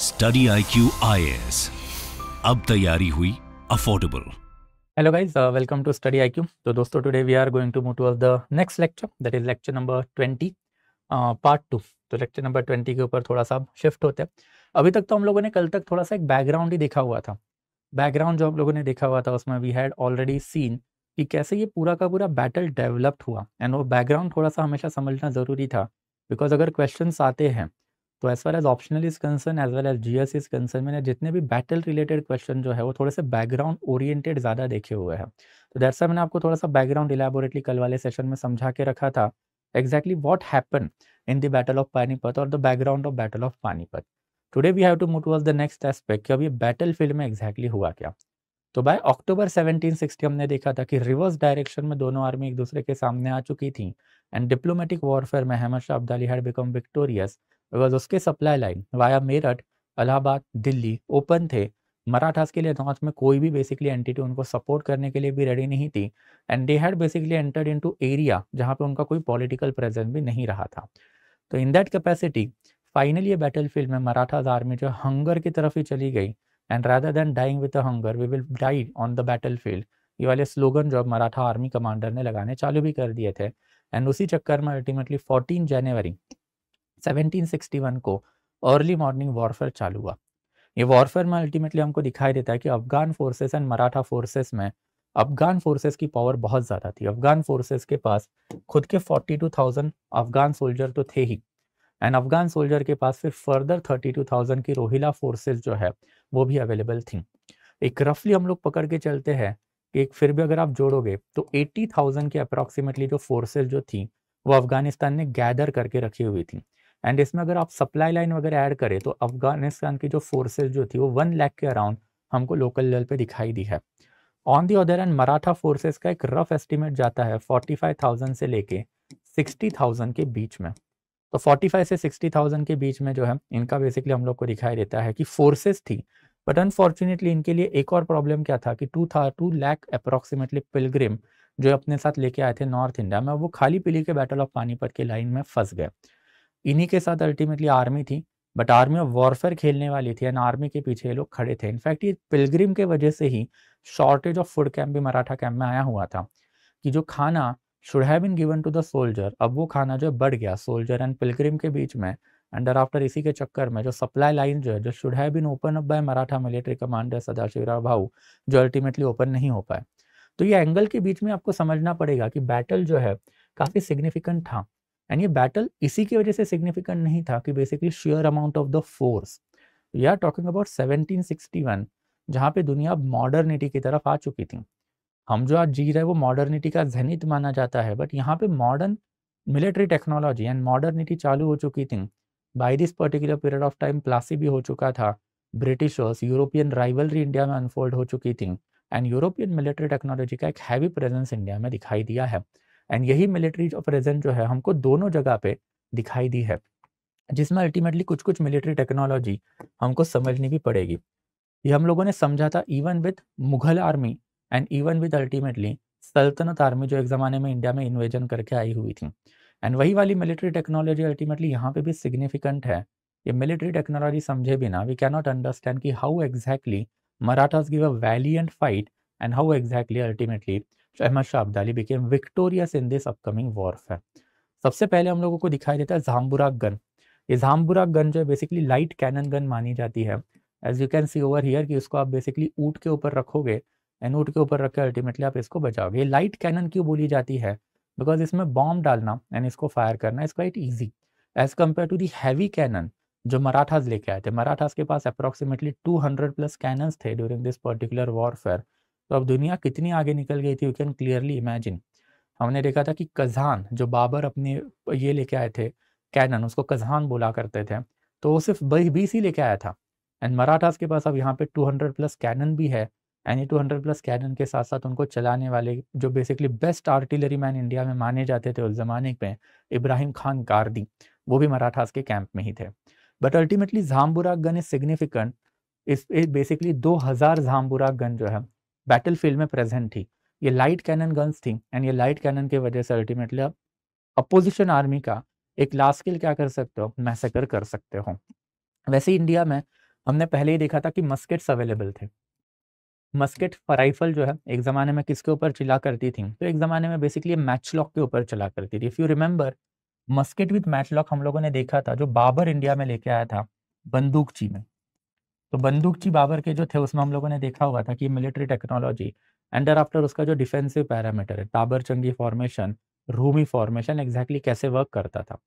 Study I Q I S अब तैयारी हुई affordable hello guys, welcome to study I Q तो दोस्तों today we are going to move towards the next lecture that is lecture number twenty part two तो lecture number twenty के ऊपर थोड़ा सा शिफ्ट होते हैं अभी तक तो हम लोगों ने कल तक थोड़ा सा एक बैकग्राउंड ही देखा हुआ था बैकग्राउंड जो हम लोगों ने देखा हुआ था उसमें वी हैड ऑलरेडी सीन कि कैसे ये पूरा का पूरा बैटल डेवलप्ड हुआ एंड वो बैकग्राउंड थोड़ा सा हमेशा समझना ज़रूरी था बिकॉज अगर क्वेश्चन आते हैं तो as far as optional is concern as well as G S is concern मैंने जितने भी बैटल रिलेटेड क्वेश्चन जो है वो थोड़े से बैकग्राउंड ओरिएंटेड ज़्यादा देखे हुए हैं तो दैट्सा मैंने आपको थोड़ा सा बैकग्राउंड इलेबोरेटली कल वाले सेशन में समझा के रखा था exactly what happen in the battle of Panipat और the background of battle of Panipat today we have to move towards the next aspect कि अब ये बैटल फील्ड में एग्जैक्टली exactly हुआ क्या तो बाय अक्टूबर 1760 हमने देखा था कि रिवर्स डायरेक्शन में दोनों आर्मी एक दूसरे के सामने आ चुकी थी एंड डिप्लोमेटिक वॉरफेयर में Ahmad Shah Abdali had become victorious because उसके supply line via Meerut Allahabad Delhi open थे मराठास के लिए नॉर्थ में कोई भी बेसिकली एंटिटी उनको सपोर्ट करने के लिए भी रेडी नहीं थी and they had basically entered into area जहां पे उनका कोई पॉलिटिकल प्रेजेंस भी नहीं रहा था तो इन दैट कैपेसिटी फाइनली ये बैटल फील्ड में मराठास आर्मी जो हंगर की तरफ ही चली गई and rather than dying with hunger we will die on the battle field ये वाले स्लोगन जो मराठा आर्मी कमांडर ने लगाने चालू भी कर दिए थे एंड उसी चक्कर में अल्टीमेटली फोर्टीन जनवरी 1761 को अर्ली मॉर्निंग वॉरफेयर चालू हुआ ये वॉरफेयर में अल्टीमेटली हमको दिखाई देता है कि Afghan forces and Maratha forces में अफगान फोर्सेस की पावर बहुत ज़्यादा थी अफगान फोर्सेस के पास खुद के 42,000 अफगान सोल्जर तो थे ही एंड अफगान सोल्जर के पास फिर फर्दर 32,000 की रोहिला फोर्सेस जो है वो भी अवेलेबल थी एक रफली हम लोग पकड़ के चलते हैं कि एक फिर भी अगर आप जोड़ोगे तो 80,000 के अप्रोक्सीमेटली जो फोर्सेज जो थी वो अफगानिस्तान ने गैदर करके रखी हुई थी एंड इसमें अगर आप सप्लाई लाइन वगैरह ऐड करें तो अफगानिस्तान की जो फोर्सेज जो थी वो वन लैख के अराउंड हमको लोकल लेवल पे दिखाई दी है on the other end Maratha forces का एक रफ एस्टिमेट जाता है फोर्टी फाइव थाउजेंड से लेके सिक्सटी थाउजेंड के बीच में तो फोर्टी फाइव से सिक्सटी थाउजेंड के बीच में जो है इनका बेसिकली हम लोग को दिखाई देता है कि फोर्सेज थी बट अनफॉर्चुनेटली इनके लिए एक और प्रॉब्लम क्या था कि टू था टू लैख अप्रोक्सीमेटली पिलग्रिम जो अपने साथ लेके आए थे नॉर्थ इंडिया में वो खाली पिली के बैटल ऑफ पानीपत के लाइन में फंस गए इन्हीं के साथ अल्टीमेटली आर्मी थी बट आर्मी ऑफ वॉरफेयर खेलने वाली थी एंड आर्मी के पीछे ये लोग खड़े थे इनफैक्ट ये पिलग्रिम के वजह से ही शॉर्टेज ऑफ फूड कैंप भी मराठा कैंप में आया हुआ था कि जो खाना should have been given to the soldier अब वो खाना जो बढ़ गया सोल्जर एंड पिलग्रिम के बीच में अंडर आफ्टर इसी के चक्कर में जो सप्लाई लाइन जो है जो should have been open up by Maratha military commander Sadashivrao Bhau जो अल्टीमेटली ओपन नहीं हो पाए तो ये एंगल के बीच में आपको समझना पड़ेगा कि बैटल जो है काफ़ी सिग्निफिकेंट था एंड ये बैटल इसी की वजह से सिग्निफिकेंट नहीं था कि basically share amount of the force we are talking about 1761 जहाँ पे दुनिया मॉडर्निटी की तरफ आ चुकी थी हम जो आज जी रहे वो मॉडर्निटी का जहनित माना जाता है बट यहाँ पे modern military technology and modernity चालू हो चुकी थी by this particular period of time Plassey भी हो चुका था ब्रिटिशर्स यूरोपियन राइवलरी इंडिया में अनफोल्ड हो चुकी थी एंड यूरोपियन मिलिट्री टेक्नोलॉजी का एक हैवी प्रेजेंस इंडिया में दिखाई दिया है एंड यही मिलिट्री जो जो है हमको दोनों जगह पे दिखाई दी है जिसमें अल्टीमेटली कुछ कुछ मिलिट्री टेक्नोलॉजी हमको समझनी भी पड़ेगी ये हम लोगों ने समझा था even with Mughal army and even with ultimately सल्तनत आर्मी जो एक ज़माने में इंडिया में इन्वेजन करके आई हुई थी एंड वही वाली मिलिट्री टेक्नोलॉजी अल्टीमेटली यहाँ पे भी सिग्निफिकेंट है ये मिलिट्री टेक्नोलॉजी समझे बिना वी कैन नॉट अंडरस्टैंड कि how exactly Marathas give a valiant fight and how exactly ultimately Ahmad हाँ। Shah Abdali became victorious in this upcoming warfare सबसे पहले हम लोगों को दिखाई देता है झाम्बुरा गन ये झाम्बुरा गन जो है बेसिकली लाइट कैनन गन मानी जाती है as you can see over here कि उसको आप बेसिकली ऊट के ऊपर रखोगे एंड ऊट के ऊपर रख के अल्टीमेटली आप इसको बचाओगे ये लाइट कैनन क्यों बोली जाती है बिकॉज इसमें बॉम्ब डालना एंड इसको फायर करना is quite easy as compare to the heavy cannon जो मराठाज लेके आए थे मराठाज के पास टू 200 प्लस कैनन्स थे ड्यूरिंग दिस पर्टिकुलर वॉरफेयर तो अब दुनिया कितनी आगे निकल गई थी यू कैन क्लियरली इमेजिन हमने देखा था कि कजान जो बाबर अपने ये लेके आए थे कैनन उसको कजान बोला करते थे तो वो सिर्फ बीस ही लेके आया था एंड मराठास के पास अब यहाँ पे 200 प्लस कैनन भी है एनी 200 प्लस कैनन के साथ साथ उनको चलाने वाले जो basically best artillery man India में माने जाते थे उस ज़माने में इब्राहिम खान कारदी वो भी मराठास के कैंप में ही थे बट अल्टीमेटली झामबुरा गन इज सिग्निफिकेंट इस बेसिकली दो हजार गन जो है बैटल फील्ड में प्रेजेंट थी ये लाइट कैनन गन्स थी एंड ये लाइट कैनन की वजह से अल्टीमेटली आप अपोजिशन आर्मी का एक लास्ट स्किल क्या कर सकते हो मैसेकर कर सकते हो वैसे इंडिया में हमने पहले ही देखा था कि मस्केट्स अवेलेबल थे मस्केट राइफल जो है एक ज़माने में किसके ऊपर चला करती थी तो एक ज़माने में बेसिकली मैच लॉक के ऊपर चला करती थी if you remember musket with match lock हम लोगों ने देखा था जो बाबर इंडिया में लेके आया था बंदूक में तो बंदूक जी बाबर के जो थे उसमें हम लोगों ने देखा हुआ था कि military technology and there after उसका जो डिफेंसिव पैरामीटर है ताबर चंगी फॉर्मेशन रूमी फॉर्मेशन एग्जैक्टली कैसे वर्क करता था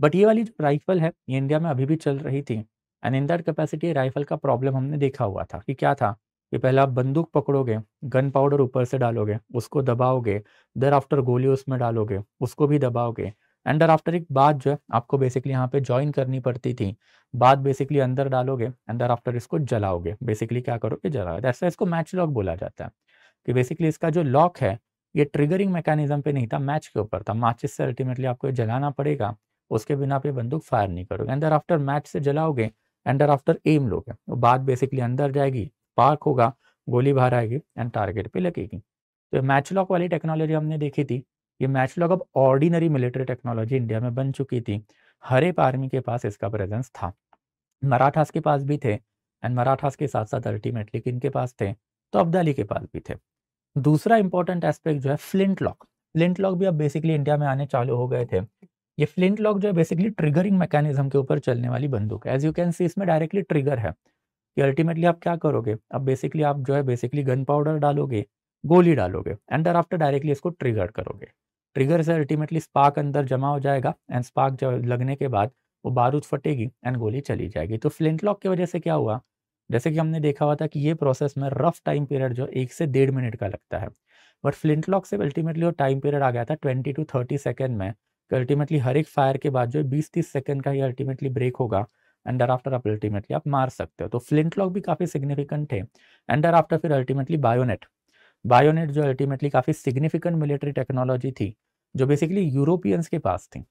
बट ये वाली जो राइफल है ये इंडिया में अभी भी चल रही थी and in that capacity rifle का प्रॉब्लम हमने देखा हुआ था कि क्या था कि पहले आप बंदूक पकड़ोगे गन पाउडर ऊपर से डालोगे उसको दबाओगे देर आफ्टर गोली उसमें डालोगे उसको भी दबाओगे एंडर आफ्टर एक बात जो है आपको बेसिकली यहाँ पे ज्वाइन करनी पड़ती थी बात बेसिकली अंदर डालोगे अंडर आफ्टर इसको जलाओगे बेसिकली क्या करोगे जलाओगे ऐसा इसको मैच लॉक बोला जाता है कि बेसिकली इसका जो लॉक है ये ट्रिगरिंग मैकेनिज्म पे नहीं था मैच के ऊपर था माचिस से अल्टीमेटली आपको ये जलाना पड़ेगा उसके बिना आप ये बंदूक फायर नहीं करोगे अंडर आफ्टर मैच से जलाओगे अंडर आफ्टर एम लोगे वो बात बेसिकली अंदर जाएगी पार्क होगा गोली बाहर आएगी एंड टारगेट पे लगेगी तो मैच लॉक वाली टेक्नोलॉजी हमने देखी थी ये मैच लॉग अब ऑर्डिनरी मिलिट्री टेक्नोलॉजी इंडिया में बन चुकी थी हर एक आर्मी के पास इसका प्रेजेंस था मराठास के पास भी थे एंड मराठास के साथ साथ अल्टीमेटली किन के पास थे तो अब्दाली के पास भी थे दूसरा इंपॉर्टेंट एस्पेक्ट जो है फ्लिंट लॉक फ्लिंट लॉक भी अब बेसिकली इंडिया में आने चालू हो गए थे ये फ्लिंट लॉक जो है बेसिकली ट्रिगरिंग मैकेनिज्म के ऊपर चलने वाली बंदूक है एज यू कैन सी इसमें डायरेक्टली ट्रिगर है कि अल्टीमेटली आप क्या करोगे अब बेसिकली आप जो है बेसिकली गन पाउडर डालोगे गोली डालोगे एंड आफ्टर डायरेक्टली इसको ट्रिगर करोगे ट्रिगर से अल्टीमेटली स्पार्क अंदर जमा हो जाएगा एंड स्पार्क लगने के बाद वो बारूद फटेगी एंड गोली चली जाएगी तो फ्लिंट लॉक की वजह से क्या हुआ जैसे कि हमने देखा हुआ था कि ये प्रोसेस में रफ टाइम पीरियड जो एक से डेढ़ मिनट का लगता है बट फ्लिंट लॉक से अल्टीमेटली वो टाइम पीरियड आ गया था ट्वेंटी टू थर्टी सेकेंड में तो अल्टीमेटली हर एक फायर के बाद जो बीस तीस सेकेंड का ही अल्टीमेटली ब्रेक होगा एंड डर आफ्टर आप अल्टीमेटली आप मार सकते हो तो फ्लिंट लॉक भी काफ़ी सिग्निफिकेंट है एंड डर आफ्टर फिर अल्टीमेटली बायोनेट बायोनेट जो अल्टीमेटली काफ़ी सिग्निफिकेंट मिलिट्री टेक्नोलॉजी थी जो बेसिकली यूरोपियंस के पास थी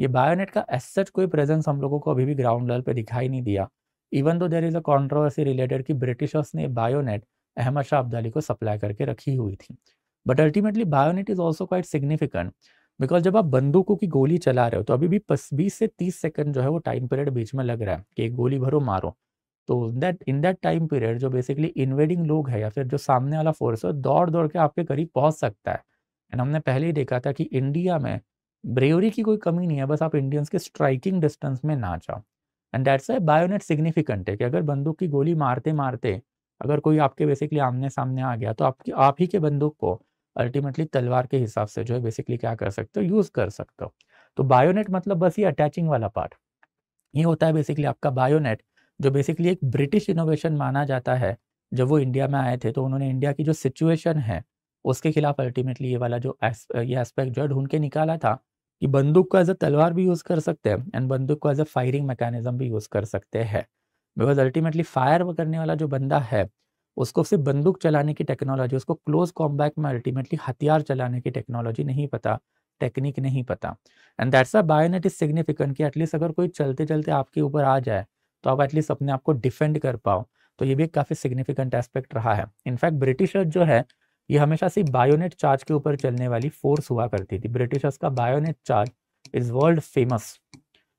ये बायोनेट का एस सच कोई प्रेजेंस हम लोगों को अभी भी ग्राउंड लेवल पे दिखाई नहीं दिया even though there is a controversy related कि ब्रिटिशर्स ने बायोनेट अहमद शाह अब्दाली को सप्लाई करके रखी हुई थी but ultimately bayonet is also quite significant because जब आप बंदूकों की गोली चला रहे हो तो अभी भी बीस से तीस सेकंड जो है वो टाइम पीरियड बीच में लग रहा है कि एक गोली भरो मारो तो that in that time period जो बेसिकली इन्वेडिंग लोग है या फिर जो सामने वाला फोर्स है दौड़ दौड़ के आपके करीब पहुंच सकता है एंड हमने पहले ही देखा था कि इंडिया में ब्रेवरी की कोई कमी नहीं है बस आप इंडियंस के स्ट्राइकिंग डिस्टेंस में ना जाओ and that's a bayonet significant है कि अगर बंदूक की गोली मारते मारते अगर कोई आपके बेसिकली आमने सामने आ गया तो आपकी आप ही के बंदूक को अल्टीमेटली तलवार के हिसाब से जो है बेसिकली क्या कर सकते हो यूज़ कर सकते हो तो बायोनेट मतलब बस ये अटैचिंग वाला पार्ट ये होता है बेसिकली आपका बायोनेट जो बेसिकली एक ब्रिटिश इनोवेशन माना जाता है जब वो इंडिया में आए थे तो उन्होंने इंडिया की जो सिचुएशन है उसके खिलाफ अल्टीमेटली ये वाला जो एस, ये एस्पेक्ट जो है ढूंढ के निकाला था कि बंदूक को एज अ तलवार भी यूज़ कर सकते हैं एंड बंदूक को एज अ फायरिंग मैकेनिज्म भी यूज़ कर सकते हैं बिकॉज अल्टीमेटली फायर करने वाला जो बंदा है उसको सिर्फ बंदूक चलाने की टेक्नोलॉजी उसको क्लोज कॉम्बैक में अल्टीमेटली हथियार चलाने की टेक्नोलॉजी नहीं पता टेक्निक नहीं पता and that's a bayonet is significant कि एटलीस्ट अगर कोई चलते चलते आपके ऊपर आ जाए तो आप एटलीस्ट अपने आप को डिफेंड कर पाओ तो ये भी एक काफ़ी सिग्निफिकेंट एस्पेक्ट रहा है इनफैक्ट ब्रिटिशर्स जो है ये हमेशा से बायोनेट चार्ज के ऊपर चलने वाली फोर्स हुआ करती थी ब्रिटिशर्स का bayonet charge is world famous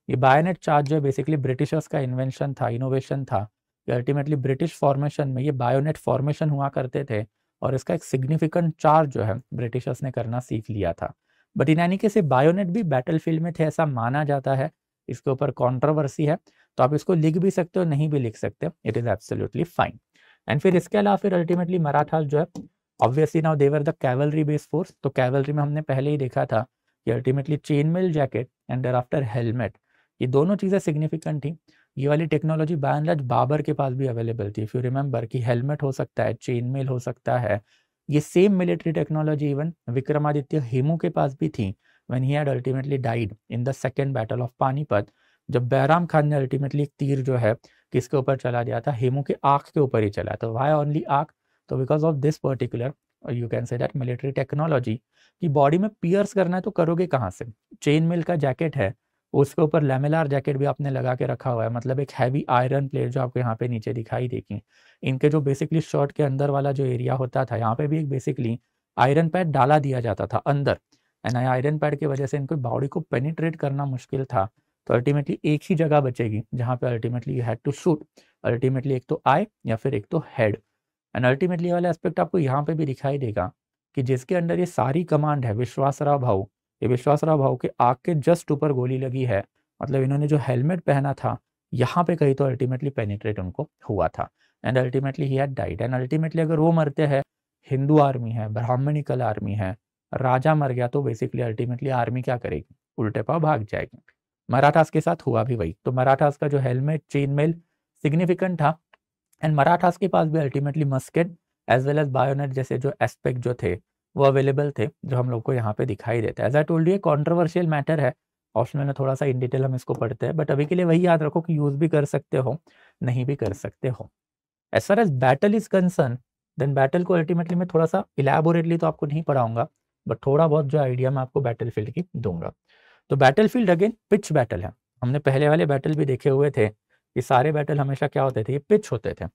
ये बायोनेट चार्ज जो है बेसिकली ब्रिटिशर्स का इन्वेंशन था इनोवेशन था अल्टीमेटली ब्रिटिश फॉर्मेशन में ये बायोनेट फॉर्मेशन हुआ करते थे और इसका एक सिग्निफिकेंट चार्ज जो है ब्रिटिशर्स ने करना सीख लिया था but in any case bayonet भी बैटलफील्ड में थे ऐसा माना जाता है इसके ऊपर कॉन्ट्रोवर्सी है तो आप इसको लिख भी सकते हो नहीं भी लिख सकते it is absolutely fine and फिर इसके अलावा फिर अल्टीमेटली मराठा जो है obviously now they were the cavalry base force तो कैवलरी में हमने पहले ही देखा था कि ultimately chain mail jacket and there after helmet ये दोनों चीज़ें सिग्निफिकेंट थी ये वाली टेक्नोलॉजी बाय एंड बाबर के पास भी अवेलेबल थी इफ़ यू रिमेंबर कि हेलमेट हो सकता है चेन मेल हो सकता है ये same military technology even Vikramaditya Hemu के पास भी थी when he had ultimately died in the second battle of Panipat जब बैराम खान ने अल्टीमेटली एक तीर जो है किसके ऊपर चला दिया था हेमू के आँख के ऊपर ही चला तो वाई ओनली आँख तो because of this particular you can say that military technology कि बॉडी में पियर्स करना है तो करोगे कहाँ से चेन मिल का जैकेट है उसके ऊपर लेमिलार जैकेट भी आपने लगा के रखा हुआ है मतलब एक हैवी आयरन प्लेट जो आपको यहाँ पे नीचे दिखाई देगी इनके जो बेसिकली शर्ट के अंदर वाला जो एरिया होता था यहाँ पे भी एक बेसिकली आयरन पैड डाला दिया जाता था अंदर एंड आयरन पैड की वजह से इनको बॉडी को पेनिट्रेट करना मुश्किल था तो अल्टीमेटली एक ही जगह बचेगी जहां पे ultimately you had to shoot ultimately एक तो आई या फिर एक तो हेड एंड अल्टीमेटली वाला एस्पेक्ट आपको यहाँ पे भी दिखाई देगा कि जिसके अंदर ये सारी कमांड है विश्वासराव भाऊ ये विश्वासराव भाऊ के आग के जस्ट ऊपर गोली लगी है मतलब इन्होंने जो हेलमेट पहना था यहाँ पे कहीं तो अल्टीमेटली पेनिट्रेट उनको हुआ था and ultimately he had died and ultimately अगर वो मरते हैं हिंदू आर्मी है ब्राह्मणिकल आर्मी है राजा मर गया तो बेसिकली अल्टीमेटली आर्मी क्या करेगी उल्टे पाव भाग जाएगी मराठास के साथ हुआ भी वही तो मराठास का जो हेलमेट चेन मेल सिग्निफिकेंट था एंड मराठास के पास भी ultimately musket as well as bayonet जैसे जो एस्पेक्ट जो थे वो अवेलेबल थे जो हम लोग को यहाँ पे दिखाई देता है एज आई टोल्ड ये कॉन्ट्रोवर्शियल मैटर है ऑप्शनल में थोड़ा सा इन डिटेल हम इसको पढ़ते हैं बट अभी के लिए वही याद रखो कि यूज़ भी कर सकते हो नहीं भी कर सकते हो as far as battle is concern then battle को अल्टीमेटली मैं थोड़ा सा इलेबोरेटली तो आपको नहीं पढ़ाऊंगा बट थोड़ा बहुत जो आइडिया मैं आपको बैटल फील्ड की दूंगा तो battle field again pitch battle है हमने पहले वाले बैटल भी देखे हुए थे कि सारे बैटल हमेशा क्या होते थे ये पिच होते थे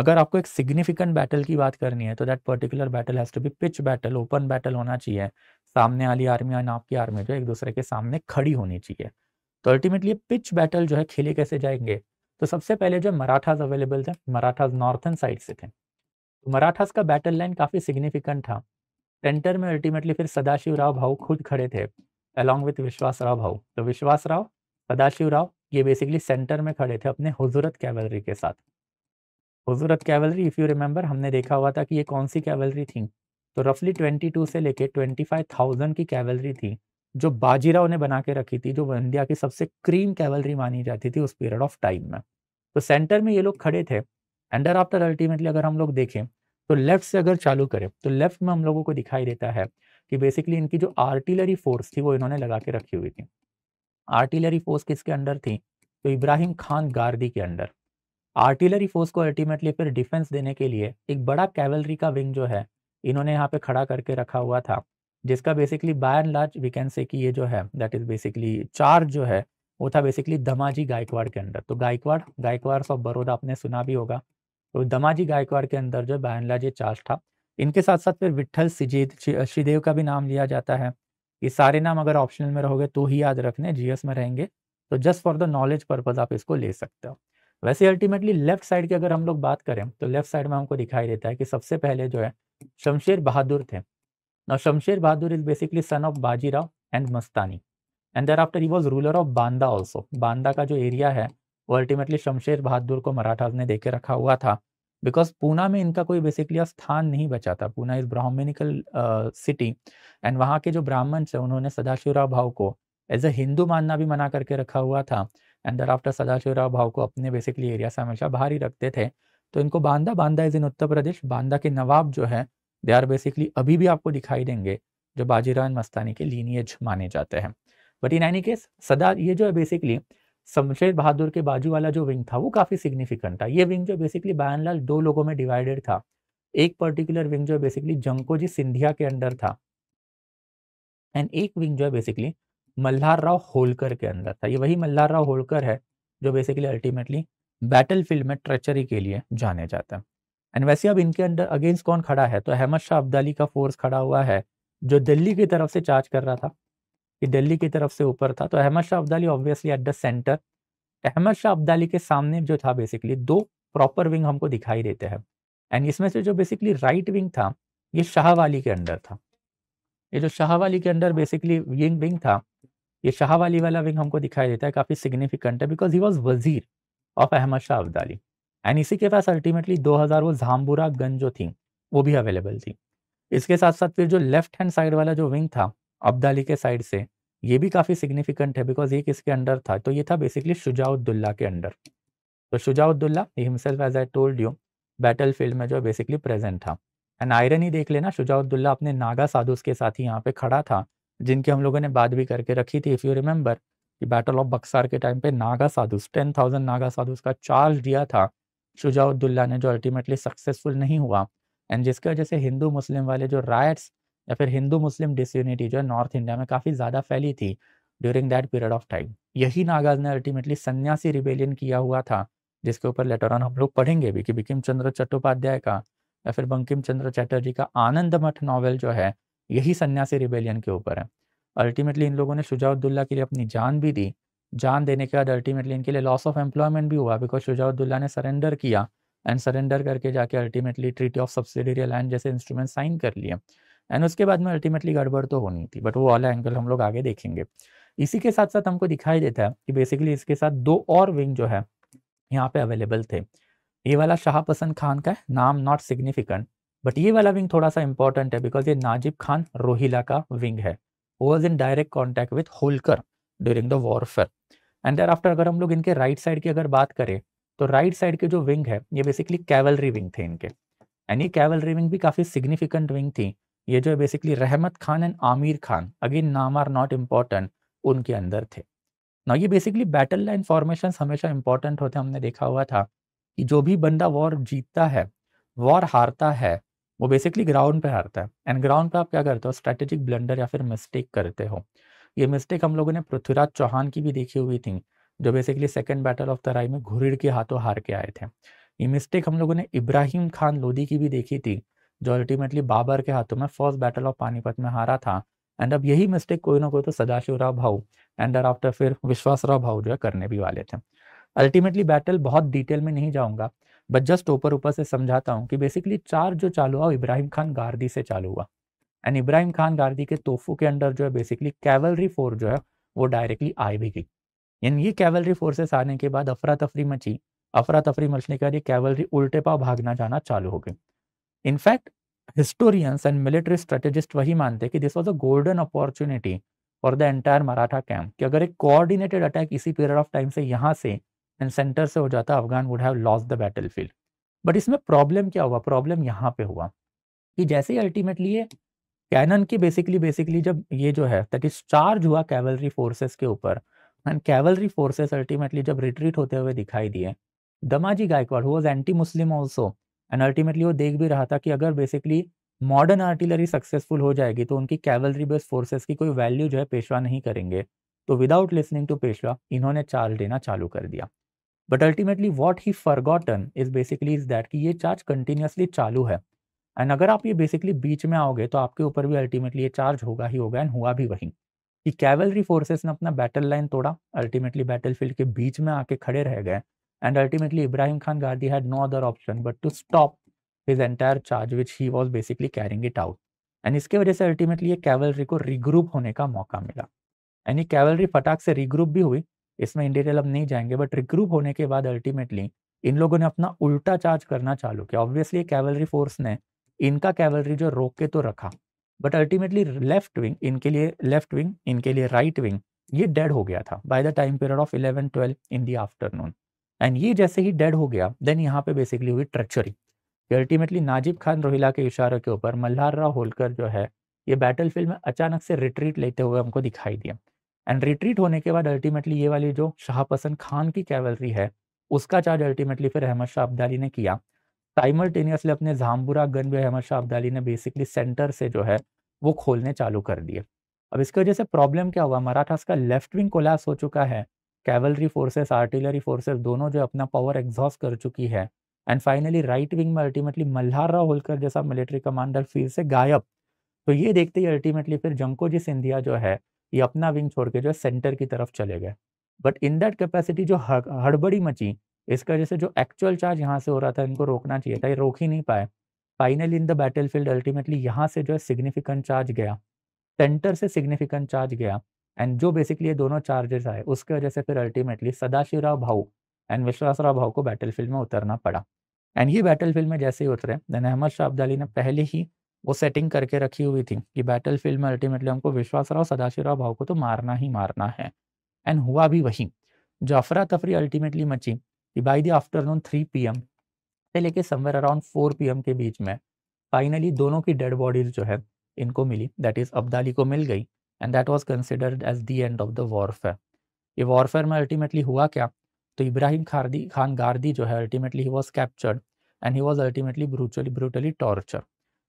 अगर आपको एक सिग्निफिकेंट बैटल की बात करनी है तो that particular battle has to be pitch battle open battle होना चाहिए सामने वाली आर्मी और आपकी आर्मी जो एक दूसरे के सामने खड़ी होनी चाहिए तो अल्टीमेटली पिच बैटल जो है खेले कैसे जाएंगे तो सबसे पहले जो मराठाज अवेलेबल थे मराठाज नॉर्थन साइड से थे तो मराठास का बैटल लाइन काफ़ी सिग्निफिकेंट था सेंटर में अल्टीमेटली फिर सदाशिव राव भाऊ खुद खड़े थे अलॉन्ग विथ विश्वास राव भाऊ तो विश्वास राव सदाशिव राव ये बेसिकली सेंटर में खड़े थे अपने हजूरत कैवलरी के साथ Huzurat cavalry if you remember हमने देखा हुआ था कि ये कौन सी कैवलरी थी तो रफली 22 से लेके 25,000 की कैवलरी थी जो बाजीराव ने बना के रखी थी जो इंडिया की सबसे क्रीम कैवलरी मानी जाती थी उस पीरियड ऑफ टाइम में तो सेंटर में ये लोग खड़े थे एंडर आफ्टर अल्टीमेटली अगर हम लोग देखें तो लेफ्ट से अगर चालू करें तो लेफ्ट में हम लोगों को दिखाई देता है कि बेसिकली इनकी जो आर्टिलरी फोर्स थी वो इन्होंने लगा के रखी हुई थी आर्टिलरी फोर्स किसके अंडर थी तो इब्राहिम खान गार्दी के अंडर आर्टिलरी फोर्स को अल्टीमेटली फिर डिफेंस देने के लिए एक बड़ा कैवलरी का विंग जो है इन्होंने यहाँ पे खड़ा करके रखा हुआ था जिसका basically by and large we can say कि ये जो है दैट इज बेसिकली चार्ज जो है वो था बेसिकली दमाजी गायकवाड़ के अंदर तो गायकवाड़ गायकवाड़ ऑफ बड़ौदा आपने सुना भी होगा तो दमाजी गायकवाड़ के अंदर जो बाय एंड लार्ज ये चार्ज था इनके साथ साथ फिर विठल सिजेत श्रीदेव का भी नाम लिया जाता है ये सारे नाम अगर ऑप्शनल में रहोगे तो ही याद रखने जीएस में रहेंगे तो just for the knowledge purpose आप इसको ले सकते हो वैसे अल्टीमेटली लेफ्ट साइड की अगर हम लोग बात करें तो लेफ्ट साइड में हमको दिखाई देता है कि सबसे पहले जो है शमशेर बहादुर थे Shamsher Bahadur is basically son of Bajirao and Mastani and there after he was ruler of Banda also Banda का जो एरिया है वो अल्टीमेटली शमशेर बहादुर को मराठाज ने देके रखा हुआ था बिकॉज पूना में इनका कोई बेसिकली स्थान नहीं बचा था Poona is Brahmanical city and वहाँ के जो ब्राह्मण थे उन्होंने सदाशिवराव भाव को एज ए हिंदू मानना भी मना करके रखा हुआ था एंड दर आफ्टर सदाशिवराव भाव को अपने बेसिकली एरिया से हमेशा बाहर ही रखते थे तो इनको बांदा बांदा इज इन उत्तर प्रदेश बांदा के नवाब जो है दे आर बेसिकली अभी भी आपको दिखाई देंगे जो बाजीराव मस्तानी के लीनियज माने जाते हैं बट इन एनी केस सदा ये जो है बेसिकली शमशेर बहादुर के बाजू वाला जो विंग था वो काफ़ी सिग्निफिकेंट था ये विंग जो बेसिकली बयानलाल दो लोगों में डिवाइडेड था एक पर्टिकुलर विंग जो बेसिकली जंकोजी सिंधिया के अंडर था एंड एक विंग जो है बेसिकली मल्हार राव होलकर के अंदर था ये वही मल्हार राव होलकर है जो बेसिकली अल्टीमेटली बैटल फील्ड में ट्रेचरी के लिए जाने जाता है एंड वैसे अब इनके अंडर अगेंस्ट कौन खड़ा है तो अहमद शाह अब्दाली का फोर्स खड़ा हुआ है जो दिल्ली की तरफ से चार्ज कर रहा था ये दिल्ली की तरफ से ऊपर था तो Ahmad Shah Abdali obviously at the centre Ahmad Shah Abdali के सामने जो था बेसिकली दो प्रॉपर विंग हमको दिखाई देते हैं एंड इसमें से जो बेसिकली राइट विंग था ये शाहवाली के अंडर था ये जो शाहवाली के अंडर बेसिकली विंग विंग था ये शाहवाली वाला विंग हमको दिखाई देता है काफ़ी सिग्निफिकेंट है बिकॉज ही वॉज वजीर ऑफ अहमद शाह अब्दाली एंड इसी के पास अल्टीमेटली 2000 वो झाम्बूरा गन जो थी वो भी अवेलेबल थी इसके साथ साथ फिर जो लेफ्ट हैंड साइड वाला जो विंग था अब्दाली के साइड से ये भी काफ़ी सिग्निफिकेंट है बिकॉज ये किसके अंडर था तो ये था बेसिकली शुजाउद्दुल्ला के अंडर तो Shujauddaula himself as I told you battle field में जो बेसिकली प्रेजेंट था एंड आयरन ही देख लेना शुजाउद्दुल्ला अपने नागा साधुस के साथ ही यहाँ पे खड़ा था जिनके हम लोगों ने बात भी करके रखी थी इफ़ यू रिमेंबर कि बैटल ऑफ बक्सार के टाइम पे नागा साधुस टेन थाउजेंड नागा साधुस का चार्ज दिया था शुजाउद्दुल्ला ने जो अल्टीमेटली सक्सेसफुल नहीं हुआ एंड जिसकी वजह से हिंदू मुस्लिम वाले जो रायट्स या फिर हिंदू मुस्लिम डिसयूनिटी जो है नॉर्थ इंडिया में काफ़ी ज़्यादा फैली थी during that period of time यही नागाज ने अल्टीमेटली सन्यासी रिबेलियन किया हुआ था जिसके ऊपर लेटर ऑन हम लोग पढ़ेंगे भी कि बिकिम चंद्र चट्टोपाध्याय का या फिर बंकिम चंद्र चैटर्जी का आनंद मठ नॉवल जो है यही सन्यासी रिबेलियन के ऊपर है अल्टीमेटली इन लोगों ने शुजाउद्दुल्ला के लिए अपनी जान भी दी जान देने के बाद अल्टीमेटली इनके लिए लॉस ऑफ एम्प्लॉयमेंट भी हुआ बिकॉज शुजाउद्दुल्ला ने सरेंडर किया एंड सरेंडर करके जाके ultimately treaty of subsidiary land जैसे इंस्ट्रूमेंट साइन कर लिए एंड उसके बाद में अल्टीमेटली गड़बड़ तो होनी थी बट वो वाला एंगल हम लोग आगे देखेंगे इसी के साथ साथ हमको दिखाई देता है कि बेसिकली इसके साथ दो और विंग जो है यहाँ पे अवेलेबल थे ये वाला शाह पसंद खान का है नाम नॉट सिग्निफिकेंट बट ये वाला विंग थोड़ा सा इंपॉर्टेंट है बिकॉज ये नाजिब खान रोहिला का विंग है was in direct contact with Holkar during the warfare and there thereafter अगर हम लोग इनके राइट right साइड की अगर बात करें तो राइट right साइड के जो विंग है ये बेसिकली कैवलरी विंग थे इनके एंड ये कैवलरी विंग भी काफ़ी सिग्निफिकेंट विंग थी ये जो basically Rahmat Khan and Amir Khan again नाम आर नॉट इम्पॉर्टेंट उनके अंदर थे ना ये बेसिकली बैटल लाइन फॉर्मेशन हमेशा इंपॉर्टेंट होते हमने देखा हुआ था कि जो भी बंदा वॉर जीतता है वॉर हारता है वो बेसिकली ग्राउंड पे हारता है एंड ग्राउंड पे आप क्या करते हो स्ट्रेटेजिक ब्लंडर या फिर मिस्टेक करते हो ये मिस्टेक हम लोगों ने पृथ्वीराज चौहान की भी देखी हुई थी जो basically second battle of Tarain में घुरिड़ के हाथों हार के आए थे ये मिस्टेक हम लोगों ने इब्राहिम खान लोधी की भी देखी थी जो अल्टीमेटली बाबर के हाथों में फर्स्ट बैटल ऑफ पानीपत में हारा था एंड अब यही मिस्टेक कोई ना कोई तो सदाशिवराव भाऊ एंड आफ्टर फिर विश्वासराव भाऊ जो है करने भी वाले थे अल्टीमेटली बैटल बहुत डिटेल में नहीं जाऊंगा बट जस्ट ऊपर ऊपर से समझाता हूँ कि बेसिकली चार जो चालू हुआ इब्राहिम खान गार्दी से चालू हुआ एंड इब्राहिम खान गार्दी के तोहफू के अंडर जो है बेसिकली कैवलरी फोर्स जो है वो डायरेक्टली आई भी गई यानी ये कैवलरी फोर्सेस आने के बाद अफरा तफरी मची अफरा तफरी मचने के बाद ये कैवलरी उल्टे पाव भागना जाना चालू हो गई in fact historians and military strategist वही मानते कि this was a golden opportunity for the entire Maratha camp कि अगर एक कोऑर्डिनेटेड अटैक इसी पीरियड ऑफ टाइम से यहाँ से एंड सेंटर से हो जाता Afghan would have loss the battle battlefield but इसमें प्रॉब्लम क्या हुआ प्रॉब्लम यहाँ पे हुआ कि जैसे ही अल्टीमेटली ये कैनन की बेसिकली बेसिकली जब ये जो है दैट इज चार्ज हुआ कैवलरी फोर्सेस के ऊपर एंड कैवलरी फोर्सेस अल्टीमेटली जब रिट्रीट होते हुए दिखाई दिए Damaji Gaikwad who anti Muslim also and ultimately वो देख भी रहा था कि अगर बेसिकली मॉडर्न आर्टिलरी सक्सेसफुल हो जाएगी तो उनकी कैवलरी बेस्ड फोर्सेस की कोई वैल्यू जो है पेशवा नहीं करेंगे तो विदाउट लिसनिंग टू पेशवा इन्होंने चार्ज देना चालू कर दिया but ultimately what he forgotten is basically is that कि ये चार्ज कंटिन्यूसली चालू है एंड अगर आप ये बेसिकली बीच में आओगे तो आपके ऊपर भी अल्टीमेटली ये चार्ज होगा ही होगा एंड हुआ भी वही कि कैवलरी फोर्सेस ने अपना बैटल लाइन तोड़ा अल्टीमेटली बैटल फील्ड के बीच में आके खड़े रह गए and ultimately Ibrahim Khan Gandhi had no other option but to stop his entire charge which he was basically carrying it out and इसके वजह से अल्टीमेटली ये कैवलरी को रिग्रुप होने का मौका मिला यानी कैवलरी फटाक से रिग्रुप भी हुई इसमें इन डिटेल अब नहीं जाएंगे बट रिग्रुप होने के बाद अल्टीमेटली इन लोगों ने अपना उल्टा चार्ज करना चालू किया ऑब्वियसली कैवलरी फोर्स ने इनका कैवलरी जो रोक के तो रखा बट अल्टीमेटली लेफ्ट विंग इनके लिए लेफ्ट विंग इनके लिए राइट right विंग ये डेड हो गया था by the time period of eleven twelve in the afternoon and ये जैसे ही डेड हो गया देन यहाँ पे बेसिकली हुई ट्रक्चरिंग अल्टीमेटली नाजिब खान रोहिला के इशारों के ऊपर मल्हार राव होलकर जो है ये बैटल फील्ड में अचानक से रिट्रीट लेते हुए हमको दिखाई दिया एंड रिट्रीट होने के बाद अल्टीमेटली ये वाली जो शाहपसन खान की कैवलरी है उसका चार्ज अल्टीमेटली फिर अहमद शाह अब्दाली ने किया साइमल्टेनियसली अपने झामबुरा गन भी अहमद शाह अब्दाली ने बेसिकली सेंटर से जो है वो खोलने चालू कर दिए अब इसकी वजह से प्रॉब्लम क्या हुआ मराठास का लेफ्ट विंग कोलास हो चुका है कैवलरी फोर्सेस आर्टिलरी फोर्सेस दोनों जो अपना पावर एग्जॉस्ट कर चुकी है एंड फाइनली राइट विंग में अल्टीमेटली मल्हार राव होलकर जैसा मिलिट्री कमांडर फिर से गायब तो ये देखते ही अल्टीमेटली फिर जंकोजी सिंधिया जो है ये अपना विंग छोड़ के जो है सेंटर की तरफ चले गए बट इन दैट कैपेसिटी जो हड़बड़ी मची इसका जैसे जो एक्चुअल चार्ज यहाँ से हो रहा था इनको रोकना चाहिए था ये रोक ही नहीं पाए finally in the battle battlefield ultimately यहाँ से जो है सिग्निफिकेंट चार्ज गया सेंटर से सिग्निफिकेंट चार्ज गया एंड जो बेसिकली ये दोनों चार्जेस आए उसके वजह से फिर अल्टीमेटली सदाशिवराव भाऊ एंड विश्वासराव भाऊ को बैटल फील्ड में उतरना पड़ा एंड ये बैटल फील्ड में जैसे ही उतरे देन अहमद शाह अब्दाली ने पहले ही वो सेटिंग करके रखी हुई थी कि बैटल फील्ड में अल्टीमेटली हमको विश्वासराव सदाशिवराव भाव को तो मारना ही मारना है एंड हुआ भी वही जो अफरा तफरी अल्टीमेटली मची कि by the afternoon three P M से लेके somewhere around four P M के बीच में फाइनली दोनों की डेड बॉडीज जो है इनको मिली दैट इज अब्दाली को मिल गई and that was considered as the end of the warfare ये वॉरफेयर में अल्टीमेटली हुआ क्या तो इब्राहिम खारदी खान गारदी जो है ultimately he was captured and he was ultimately brutally brutally torture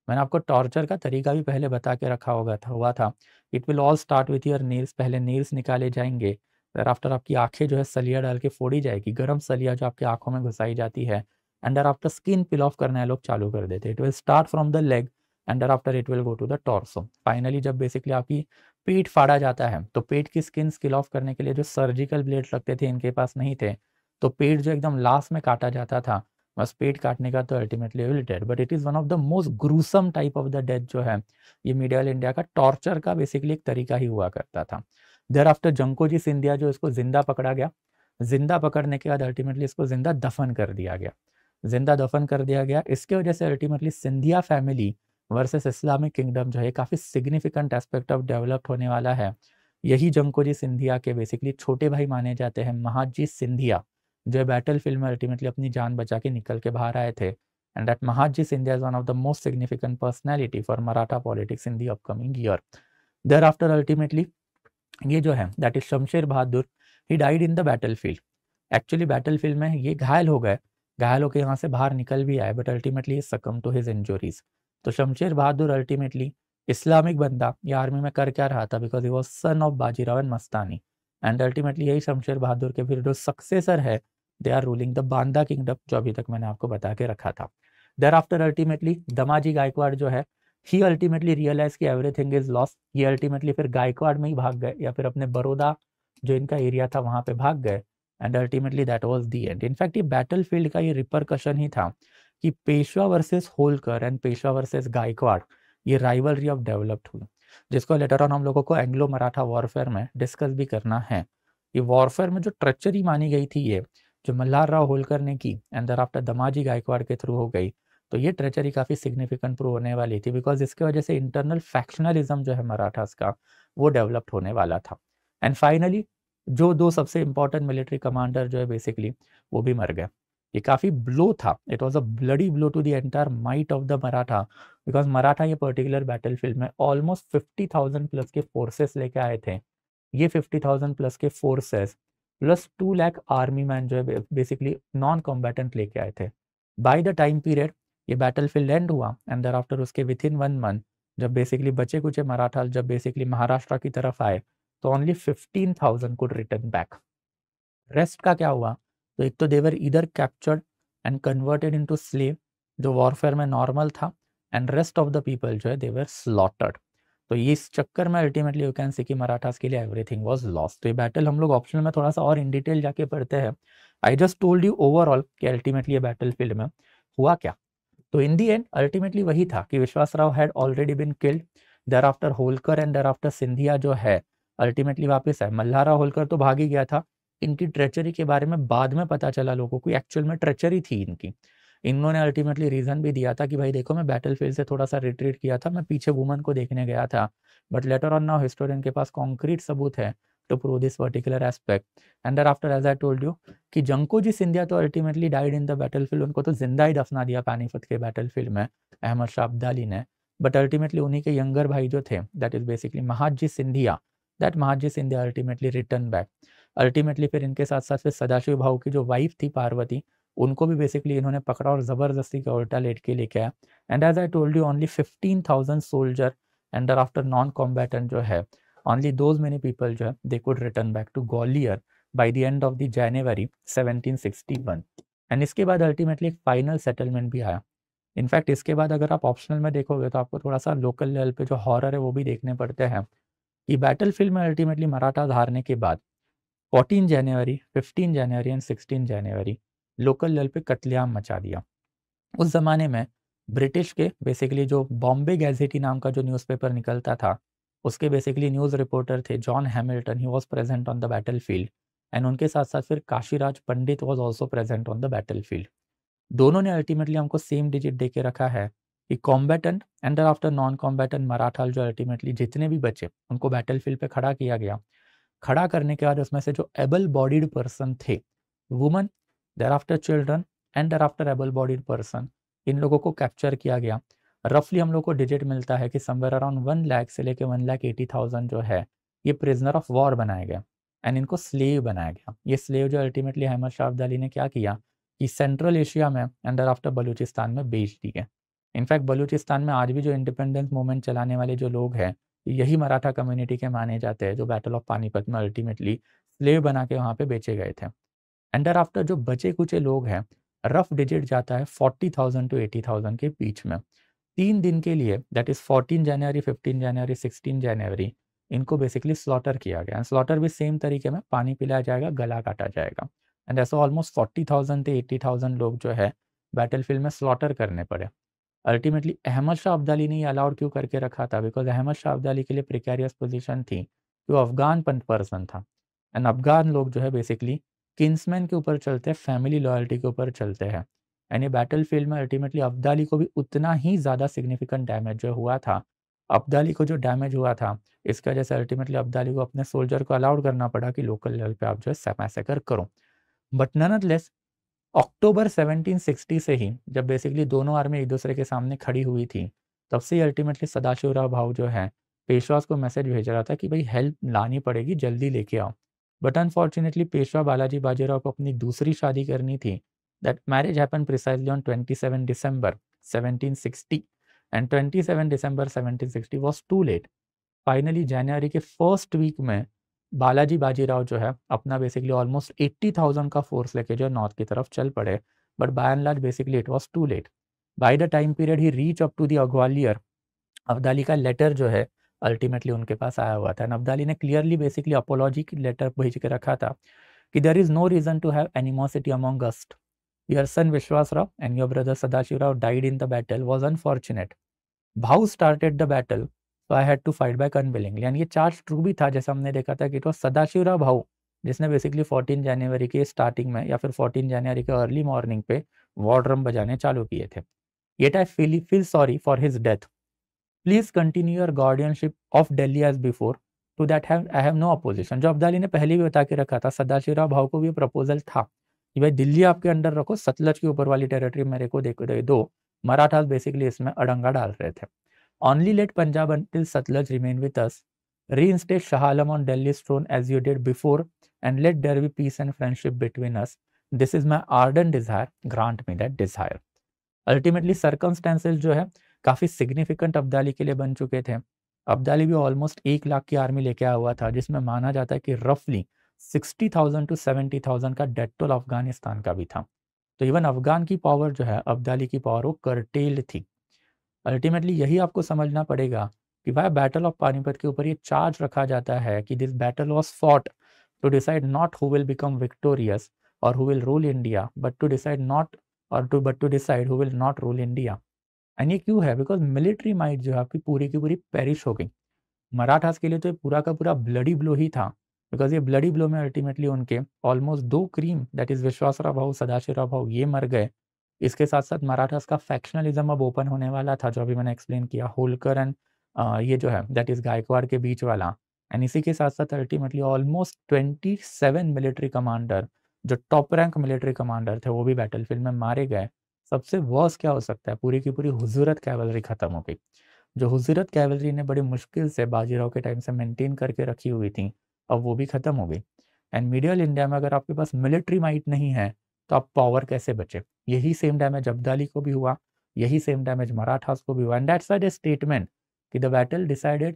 मैंने आपको टॉर्चर का तरीका भी पहले बता के रखा होगा था हुआ था it will all start with your nails पहले नील्स निकाले जाएंगे दर आफ्टर आपकी आंखें जो है सलिया डाल के फोड़ी जाएगी गर्म सलिया जो आपकी आंखों में घुसाई जाती है and there thereafter skin peel off करना है लोग चालू कर देते it will start from the leg and there thereafter it will go to the torso finally जब बेसिकली आपकी पेट फाड़ा जाता है तो पेट की स्किन स्किल ऑफ करने के लिए जो सर्जिकल ब्लेड लगते थे इनके पास नहीं थे तो पेट जो एकदम लास्ट में काटा जाता था बस पेट काटने का तो ultimately dead but it is one of the most gruesome type of the death जो है ये मिडियल इंडिया का टॉर्चर का बेसिकली एक तरीका ही हुआ करता था देर आफ्टर जंकोजी सिंधिया जो इसको जिंदा पकड़ा गया जिंदा पकड़ने के बाद अल्टीमेटली इसको जिंदा दफन कर दिया गया जिंदा दफन कर दिया गया इसके वजह से ultimately Scindia family versus Islamic kingdom जो है काफ़ी सिग्निफिकेंट एस्पेक्ट ऑफ डेवलप्ड होने वाला है यही जंग को जी सिंधिया के बेसिकली छोटे भाई माने जाते हैं महाजी सिंधिया जो बैटल फील्ड में अल्टीमेटली अपनी जान बचा के निकल के बाहर आए थे and that Mahadji Scindia is one of the most significant personality for Maratha politics in the upcoming year thereafter ultimately ये जो है that is Shamsher Bahadur he died in the battle battlefield actually battle field में ये घायल हो गए घायल होकर यहाँ से बाहर निकल भी आए but ultimately succumb to his injuries तो शमशेर बहादुर अल्टीमेटली इस्लामिक बंदा ये आर्मी में कर क्या रहा था because he was son of Bajirao and Mastani and ultimately यही शमशेर बहादुर के फिर जो सक्सेसर है they are ruling the Banda kingdom जो अभी तक मैंने आपको बता के रखा था thereafter ultimately Damaji Gaikwad जो है he ultimately realise everything is loss ये अल्टीमेटली फिर गायकवाड़ में ही भाग गए या फिर अपने बड़ौदा जो इनका एरिया था वहाँ पे भाग गए and ultimately that was the end in fact ये बैटल फील्ड का ये रिपरकशन ही था कि Peshwa versus Holkar and Peshwa versus Gaikwad ये राइवलरी ऑफ डेवलप्ड हुई जिसको लेटर ऑन हम लोगों को एंग्लो मराठा वॉरफेयर में डिस्कस भी करना है ये वॉरफेयर में जो ट्रचरी मानी गई थी ये जो मल्हार राव होलकर ने की एंड आफ्टर दमाजी गायकवाड़ के थ्रू हो गई तो ये ट्रेचरी काफ़ी सिग्निफिकेंट प्रूव होने वाली थी बिकॉज इसके वजह से इंटरनल फैक्शनलिज्म जो है मराठास का वो डेवलप्ड होने वाला था एंड फाइनली जो दो सबसे इंपॉर्टेंट मिलिट्री कमांडर जो है बेसिकली वो भी मर गए ये काफ़ी ब्लो था it was a bloody blow to the might of the Maratha because Maratha ये पर्टिकुलर बैटल फील्ड में ऑलमोस्ट फिफ्टी थाउजेंड प्लस के फोर्सेस लेके आए थे ये फिफ्टी थाउजेंड प्लस के forces plus two lakh army man जो है बेसिकली नॉन कॉम्बैटेंट लेके आए थे बाई द टाइम पीरियड ये बैटल फील्ड एंड हुआ एंड दर आफ्टर उसके विद इन वन मंथ जब बेसिकली बचे कुचे मराठा जब बेसिकली महाराष्ट्र की तरफ आए तो only fifteen thousand could return back rest का क्या हुआ तो एक तो देवर इधर captured and converted into slave जो वॉरफेयर में नॉर्मल था and rest of the people जो है देवर स्लॉटर्ड तो ये इस चक्कर में अल्टीमेटली यू कैन सी कि मराठास के लिए एवरीथिंग वॉज लॉस तो ये बैटल हम लोग ऑप्शन में थोड़ा सा और इन डिटेल जाके पढ़ते हैं I just told you overall कि अल्टीमेटली ये बैटल फील्ड में हुआ क्या तो इन दी एंड अल्टीमेटली वही था कि Vishwas Rao had already been killed thereafter Holkar and there thereafter Scindia जो है अल्टीमेटली वापस है मल्हारा होलकर तो भाग ही गया था इनकी ट्रेचरी के बारे में बाद में पता चला लोगों को एक्चुअल में ट्रेचरी थी इनकी इन्होंने अल्टीमेटली रीज़न भी दिया था कि भाई देखो मैं बैटल फील्ड से थोड़ा सा रिट्रीट किया था मैं पीछे वुमन को देखने गया था but later on now historian के पास कॉन्क्रीट सबूत है to prove this particular aspect and there thereafter as I told you कि जंको जी सिंधिया तो ultimately died in the battle battlefield उनको तो जिंदा ही दफना दिया पानीपत के बैटल फील्ड में अहमद शाह अब्दाली ने बट अल्टीमेटली उन्हीं के यंगर भाई जो थे that is basically Mahadji Scindia that Mahadji Scindia ultimately return back ultimately फिर इनके साथ साथ फिर सदाशिव भाव की जो वाइफ थी पार्वती उनको भी बेसिकली इन्होंने पकड़ा और ज़बरदस्ती उल्टा लेट के लेके आया and as I told you only fifteen thousand soldier and after non combatant जो है ओनली दोज मेनी पीपल जो है they could return back to Gwalior by the end of the January one and इसके बाद ultimately एक final settlement भी आया in fact इसके बाद अगर आप ऑप्शनल में देखोगे तो आपको थोड़ा सा लोकल लेवल पे जो हॉरर है वो भी देखने पड़ते हैं कि बैटल फील्ड में अल्टीमेटली मराठा हारने के बाद fourteen January 15 January and 16 January local level पे कतलेआम मचा दिया उस ज़माने में ब्रिटिश के बेसिकली जो बॉम्बे गैजेटी नाम का जो न्यूज़पेपर निकलता था उसके बेसिकली न्यूज़ रिपोर्टर थे John Hamilton he was present on the battle battlefield and उनके साथ साथ फिर Kashiraj Pandit was also present on the battle battlefield दोनों ने अल्टीमेटली हमको सेम डिजिट दे के रखा है कि combatant and thereafter non combatant Maratha जो अल्टीमेटली जितने भी बचे उनको बैटल फील्ड पर खड़ा किया गया खड़ा करने के बाद उसमें से जो एबल बॉडीड पर्सन थे woman thereafter children and there thereafter able bodied person इन लोगों को कैप्चर किया गया रफली हम लोग को डिजिट मिलता है कि समवेयर अराउंड वन लाख से लेकर वन लाख एटी थाउजेंड जो है ये प्रिजनर ऑफ वॉर बनाया गया एंड इनको स्लेव बनाया गया ये स्लेव जो अल्टीमेटली अहमद शाह अब्दाली ने क्या किया कि सेंट्रल एशिया में एंड आफ्टर बलूचिस्तान में बेच दी गए इनफैक्ट बलूचिस्तान में आज भी जो इंडिपेंडेंस मूवमेंट चलाने वाले जो लोग हैं यही मराठा कम्युनिटी के माने जाते हैं जो बैटल ऑफ पानीपत में अल्टीमेटली स्लेव बना के वहाँ पे बेचे गए थे एंड आफ्टर जो बचे कुचे लोग हैं रफ डिजिट जाता है forty thousand to eighty thousand के बीच में तीन दिन के लिए that is fourteen January fifteen January sixteen January इनको बेसिकली स्लॉटर किया गया स्लॉटर भी सेम तरीके में पानी पिलाया जाएगा गला काटा जाएगा एंड ऐसा almost forty thousand to eighty thousand लोग जो है बैटल फील्ड में स्लॉटर करने पड़े अल्टीमेटली अहमद शाह अब्दाली ने ये अलाउड क्यों करके रखा था बिकॉज अहमद शाह अब्दाली के लिए प्रिकेरियस पोजिशन थी कि वो अफगान पर्सन था एंड अफगान लोग जो है बेसिकली किन्समैन के ऊपर चलते हैं फैमिली लॉयल्टी के ऊपर चलते हैं एंड ये बैटल फील्ड में अल्टीमेटली अब्दाली को भी उतना ही ज़्यादा सिग्निफिकेंट डैमेज जो हुआ था अब्दाली को जो डैमेज हुआ था इसका जैसे अल्टीमेटली अब्दाली को अपने सोल्जर को अलाउड करना पड़ा कि लोकल लेवल पे आप जो है मैसेकर करो बट नन लेस अक्टूबर 1760 से ही जब बेसिकली दोनों आर्मी एक दूसरे के सामने खड़ी हुई थी तब से अल्टीमेटली सदाशिवराव भाव जो है पेशवास को मैसेज भेज रहा था कि भाई हेल्प लानी पड़ेगी जल्दी लेके आओ बट अनफॉर्चुनेटली पेशवा बालाजी बाजीराव को अपनी दूसरी शादी करनी थी that marriage happen precisely on December December sixty and December December sixty was too late finally January के फर्स्ट वीक में बालाजी बाजीराव जो है अपना बेसिकली ऑलमोस्ट एट्टी थाउजेंड का फोर्स लेके जो नॉर्थ की तरफ चल पड़े but by and large basically it was too late by the time period he reach up to the अग्वालियर अब्दाली का लेटर जो है अल्टीमेटली उनके पास आया हुआ था एंड अब्दाली ने क्लियरली बेसिकली अपोलॉजी की लेटर भेज के रखा था कि there is no reason to have animosity amongst your son Vishwas Rao and your brother Sadashiv Rao died in the battle was unfortunate Bhau started the battle so I had to fight back unwillingly and ये charge true भी था जैसा हमने देखा था कि it was सदाशिवरा भाऊ जिसने बेसिकली 14 जनवरी के स्टार्टिंग में या फिर 14 जनवरी के अर्ली मॉर्निंग पे वॉड्रम बजाने चालू किए थे yet I feel feel sorry for his death please continue your guardianship of Delhi as before to that have I have no opposition जो अब्दाली ने पहले भी बता के रखा था सदाशिवरा भाव को भी प्रपोजल था कि भाई दिल्ली आपके अंडर रखो सतलज के ऊपर वाली टेरिटरी मेरे को दे दो मराठा बेसिकली इसमें अड़ंगा डाल रहे थे Only let Punjab until Satluj remain with us. Reinstate Shah Alam on delhi throne as you did before, and let there be peace and friendship between us. This is my ardent desire. Grant me that desire. ultimately circumstances jo hai kafi significant abdali ke liye ban chuke the Abdali भी almost एक लाख की army लेके आया हुआ था जिसमें माना जाता है कि रफली 60,000 थाउजेंड टू सेवेंटी थाउजेंड का डेड टोल अफगानिस्तान का भी था तो इवन अफगान की पावर जो है अब्दाली की पावर वो करटेल्ड थी अल्टीमेटली यही आपको समझना पड़ेगा कि भाई बैटल ऑफ पानीपत के ऊपर ये चार्ज रखा जाता है कि this battle was fought to decide not who will become victorious और who will rule India but to decide not और to but to decide who will not rule India and ये क्यों है बिकॉज मिलिट्री माइंड जो है आपकी पूरी की पूरी पेरिश हो गई मराठास के लिए तो ये पूरा का पूरा ब्लडी ब्लो ही था बिकॉज ये ब्लडी ब्लो में अल्टीमेटली उनके ऑलमोस्ट दो cream that is Vishwasrao Bhau Sadashivrao भाव ये मर गए इसके साथ साथ मराठास का फैक्शनलिज्म अब ओपन होने वाला था जो अभी मैंने एक्सप्लेन किया होलकर एंड ये जो है दैट इज़ गायकवाड़ के बीच वाला एंड इसी के साथ साथ ultimately almost twenty seven military commander जो टॉप रैंक मिलिट्री कमांडर थे वो भी बैटल में मारे गए सबसे वर्स क्या हो सकता है पूरी की पूरी हुजूरत कैवलरी ख़त्म हो गई जो हजूरत कैवलरी ने बड़ी मुश्किल से बाजीराव के टाइम से मेनटेन करके रखी हुई थी अब वो भी ख़त्म हो गई एंड मीडियल इंडिया में अगर आपके पास मिलिट्री माइट नहीं है तो आप पावर कैसे बचे यही सेम डैमेज अब्दाली को भी हुआ यही सेम डैमेज मराठास को भी हुआ एंड दैट्स स्टेटमेंट कि the battle decided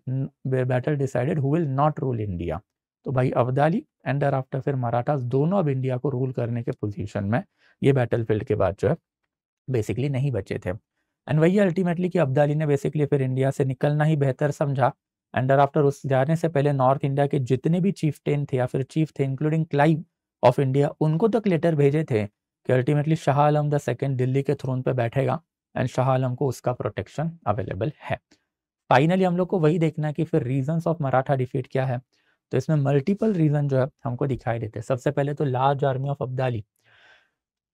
battle decided who will not rule India तो भाई अब्दाली एंड दर आफ्टर फिर मराठास दोनों अब इंडिया को रूल करने के पोजिशन में ये बैटल फील्ड के बाद जो है बेसिकली नहीं बचे थे एंड वही अल्टीमेटली कि अब्दाली ने बेसिकली फिर इंडिया से निकलना ही बेहतर समझा एंड आफ्टर उस जाने से पहले नॉर्थ इंडिया के जितने भी चीफ टेन थे या फिर चीफ थे इंक्लूडिंग क्लाइव ऑफ इंडिया उनको तक लेटर भेजे थे कि ultimately Shah Alam the second Delhi के थ्रोन पर बैठेगा एंड शाह आलम को उसका प्रोटेक्शन अवेलेबल है फाइनली हम लोग को वही देखना है कि फिर रीजन ऑफ मराठा डिफीट क्या है तो इसमें मल्टीपल रीजन जो है हमको दिखाई देते हैं सबसे पहले तो लार्ज आर्मी ऑफ अब्दाली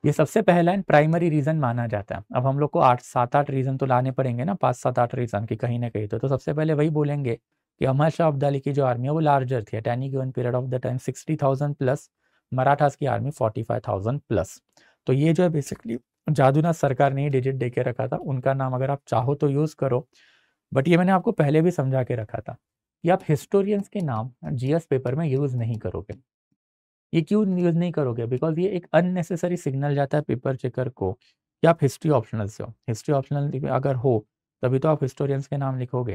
ये सबसे पहला एंड प्राइमरी रीजन माना जाता है अब हम लोग को आठ सात आठ रीजन तो लाने पड़ेंगे ना पांच सात आठ रीजन की कहीं ना कहीं तो, तो सबसे पहले वही बोलेंगे कि अमर शाह अब्दाली की जो आर्मी है वो लार्जर थी at any given period of the time sixty plus Marathas की आर्मी 45,000 प्लस तो ये जो है बेसिकली जादूनाथ सरकार ने डिजिट दे के रखा था उनका नाम अगर आप चाहो तो यूज़ करो बट ये मैंने आपको पहले भी समझा के रखा था कि आप हिस्टोरियंस के नाम जीएस पेपर में यूज़ नहीं करोगे ये क्यों यूज़ नहीं करोगे बिकॉज ये एक अननेसेसरी सिग्नल जाता है पेपर चेकर को कि आप हिस्ट्री ऑप्शनल से हो हिस्ट्री ऑप्शनल अगर हो तभी तो आप हिस्टोरियंस के नाम लिखोगे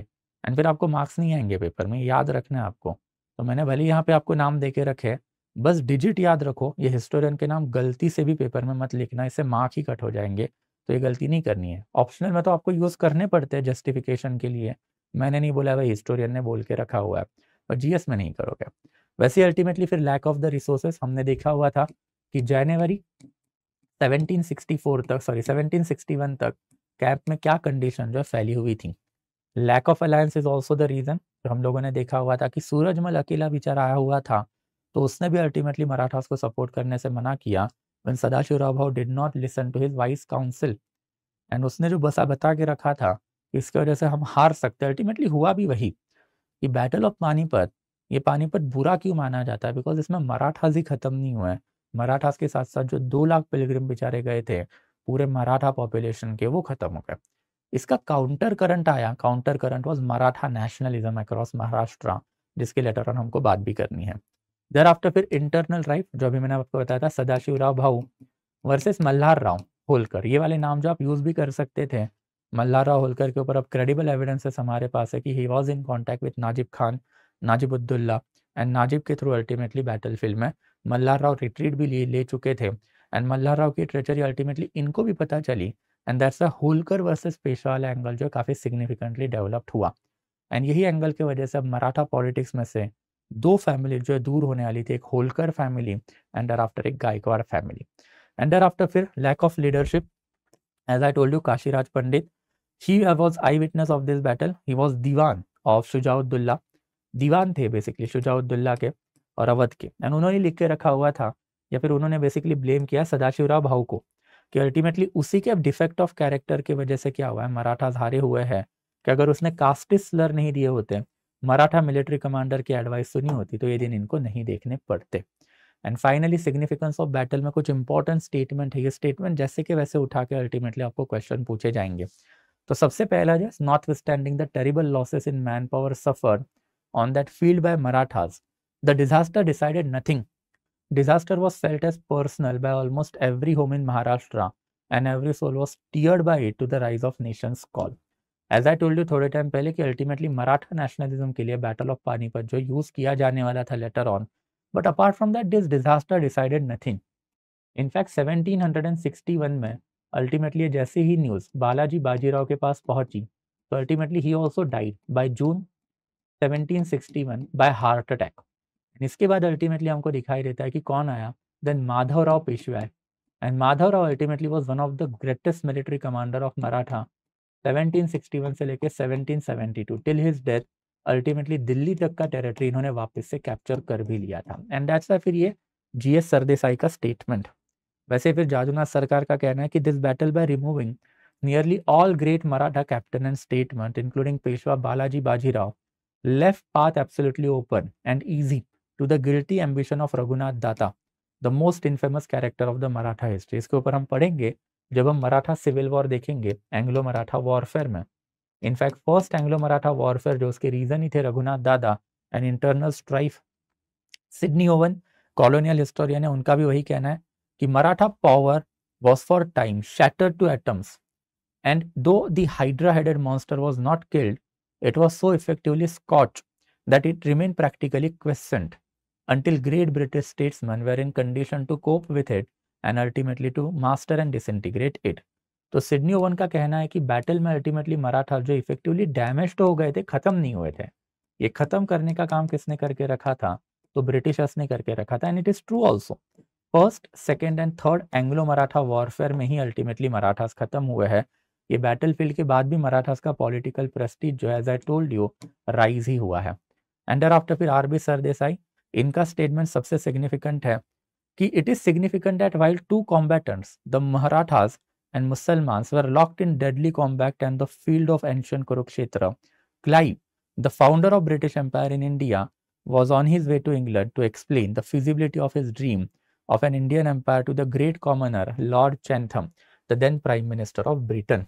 एंड फिर आपको मार्क्स नहीं आएंगे पेपर में याद रखना है आपको तो मैंने भले यहाँ पे आपको नाम दे के रखे बस डिजिट याद रखो ये हिस्टोरियन के नाम गलती से भी पेपर में मत लिखना इससे मार्क ही कट हो जाएंगे तो ये गलती नहीं करनी है ऑप्शनल में तो आपको यूज़ करने पड़ते हैं जस्टिफिकेशन के लिए मैंने नहीं बोला भाई हिस्टोरियन ने बोल के रखा हुआ है और जीएस में नहीं करोगे वैसे अल्टीमेटली फिर लैक ऑफ द रिसोर्सेस हमने देखा हुआ था कि जनवरी 1764 तक सॉरी 1761 तक कैप में क्या कंडीशन जो फैली हुई थी lack of alliance is also the reason हम लोगों ने देखा हुआ था कि सूरजमल अकेला बेचारा आया हुआ था तो उसने भी अल्टीमेटली मराठास को सपोर्ट करने से मना किया one Sadashivrao Bhau did not listen to his vice council and उसने जो बसा बता के रखा था इसकी वजह से हम हार सकते अल्टीमेटली हुआ भी वही कि बैटल ऑफ पानीपत ये पानीपत बुरा क्यों माना जाता है बिकॉज इसमें मराठास ही खत्म नहीं हुए हैं मराठास के साथ साथ जो दो लाख पिलग्रिम बेचारे गए थे पूरे मराठा पॉपुलेशन के वो खत्म हो गए इसका काउंटर करंट आया counter current was Maratha nationalism across Maharashtra जिसके लेटर ऑन हमको बात भी करनी है देर आफ्टर फिर इंटरनल राइट जो अभी मैंने आपको बताया था सदाशिव राव भाऊ वर्सेस मल्हार राव होलकर ये वाले नाम जो आप यूज भी कर सकते थे मल्हार राव होलकर के ऊपर अब क्रेडिबल एविडेंसेस हमारे पास है कि ही was in contact with Najib Khan Najib and Najib के थ्रू अल्टीमेटली बैटल फील्ड में मल्हार राव रिट्रीट भी ले, ले चुके थे एंड मल्हार राव की ट्रेचरी अल्टीमेटली इनको भी पता चली and that's a Holkar versus Peshwa वाला एंगल जो काफ़ी सिग्निफिकेंटली डेवलप्ड हुआ एंड यही एंगल की वजह से अब मराठा पॉलिटिक्स में से दो फैमिली जो है दूर होने वाली थी एक होलकर फैमिली एंड डर आफ्टर एक गायकवाड़ फैमिली एंड डर आफ्टर फिर lack of leadership as I told you Kashiraj Pandit he was eye witness of this battle he was Diwan of Shujauddaula दीवान थे बेसिकली शुजाउद्दुल्ला के और अवध के एंड उन्होंने लिख के रखा हुआ था या फिर उन्होंने बेसिकली ब्लेम किया सदाशिवराव भाऊ को कि अल्टीमेटली उसी के अब डिफेक्ट ऑफ कैरेक्टर की वजह से क्या हुआ है मराठा हारे हुए हैं कि अगर उसने कास्टिस स्लर नहीं दिए होते हैं, मराठा मिलिट्री कमांडर की एडवाइस सुनी तो होती तो ये दिन इनको नहीं देखने पड़ते and finally significance of battle में कुछ इंपॉर्टेंट स्टेटमेंट है ये स्टेटमेंट जैसे कि वैसे उठा के अल्टीमेटली आपको क्वेश्चन पूछे जाएंगे तो सबसे पहला जो notwithstanding the terrible losses in man power suffer on that field by Marathas the disaster decided nothing disaster was felt as personal by almost every home in Maharashtra and every soul was tiered by it to the rise of nation call as I told you थोड़े time पहले कि ultimately Maratha nationalism के लिए battle of Panipat जो use किया जाने वाला था later on but apart from that this disaster decided nothing in fact 1761 में अल्टीमेटली जैसे ही न्यूज़ बालाजी बाजीराव के पास पहुंची तो ultimately he also died by June seventeen sixty one by heart attack इसके बाद अल्टीमेटली हमको दिखाई देता है कि कौन आया then Madhavrao Peshwa and Madhavrao ultimately was one of the greatest military commander of Maratha 1761 से लेके 1772 till his death ultimately Delhi तक का टेरिटरी इन्होंने वापस से कैप्चर कर भी लिया था एंड दैट्स फिर ये जीएस सरदेसाई का स्टेटमेंट वैसे फिर जादूनाथ सरकार का कहना है कि this battle by removing nearly all great Maratha captain and statement including Peshwa Balaji Bajirao left path absolutely open and easy to the guilty ambition of Raghunath Dada the most infamous character of the Maratha history इसके ऊपर हम पढ़ेंगे जब हम मराठा सिविल वॉर देखेंगे Anglo Maratha warfare में in fact first Anglo Maratha warfare जो उसके रीजन ही थे Raghunath Dada and internal strife Sydney oven colonial historian है उनका भी वही कहना है कि Maratha power was for time shatter to atoms and though the hydra headed monster was not killed it was so effectively scotch that it remain practically question until great British states man were in condition to cope with it and ultimately to master and disintegrate it तो Sidney Owen का कहना है कि battle में ultimately Maratha जो effectively damage तो हो गए थे खत्म नहीं हुए थे ये खत्म करने का काम किसने करके रखा था तो ब्रिटिशर्स ने करके रखा था and it is true also first second and third Anglo Maratha warfare में ही अल्टीमेटली मराठास खत्म हुए हैं ये बैटल फील्ड के बाद भी मराठास का पॉलिटिकल प्रेस्टीज जो है as I told you rise ही हुआ है एंडर आफ्टर फिर आर बी सरदेसाई इनका स्टेटमेंट सबसे सिग्निफिकेंट है ki it is significant that while two combatants, the Maharathas and Muslims, were locked in deadly combat on the field of ancient Kurukshetra, Clive, the founder of British Empire in India, was on his way to England to explain the feasibility of his dream of an Indian empire to the great commoner Lord Chatham, the then Prime Minister of Britain.